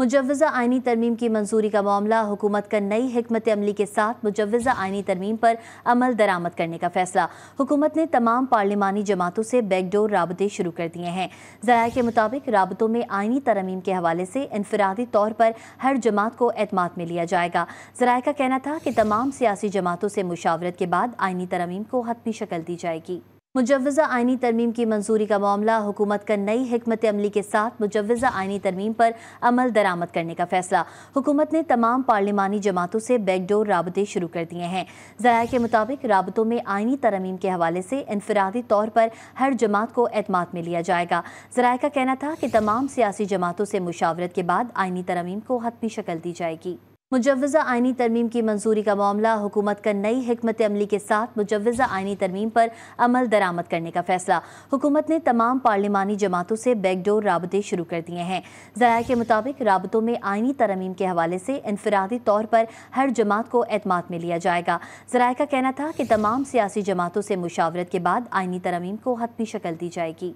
मुजवज़ा आइनी तरमीम की मंजूरी का मामला हुकूमत का नई हमत अमली के साथ मुजवज़ा आइनी तरमीम पर अमल दरामद करने का फैसला हुकूमत ने तमाम पार्लिमानी जमातों से बैकडोर रबते शुरू कर दिए हैं जरा के मुताबिक रबतों में आइनी तरमीम के हवाले से इनफरादी तौर पर हर जमात को अतमाद में लिया जाएगा जरा का कहना था कि तमाम सियासी जमातों से मुशावरत के बाद आइनी तरमीम को हतमी शक्ल दी जाएगी मुजवज़ा आइनी तरमीम की मंजूरी का मामला हुकूमत का नई हमत अमली के साथ मुजवज़ा आइनी तरमीम पर अमल दरामद करने का फैसला हुकूमत ने तमाम पार्लिमानी जमातों से बैकडोर रबते शुरू कर दिए हैं जराये के मुताबिक रबतों में आइनी तरमीम के हवाले से इनफरादी तौर पर हर जमात को अतमाद में लिया जाएगा जरा का कहना था कि तमाम सियासी जमातों से मुशावरत के बाद आइनी तरमीम को हतमी शक्ल दी जाएगी मुजवज़ा आइनी तरमीम की मंजूरी का मामला हुकूमत का नई हमत अमली के साथ मुजवज़ा आइनी तरमीम पर अमल दरामद करने का फैसला हुकूमत ने तमाम पार्लिमानी जमातों से बैकडोर रबते शुरू कर दिए हैं जरा के मुताबिक रबतों में आइनी तरमीम के हवाले से इनफरादी तौर पर हर जमात को अतमाद में लिया जाएगा जरा का कहना था कि तमाम सियासी जमातों से मुशावरत के बाद आइनी तरमीम को हतमी शक्ल दी जाएगी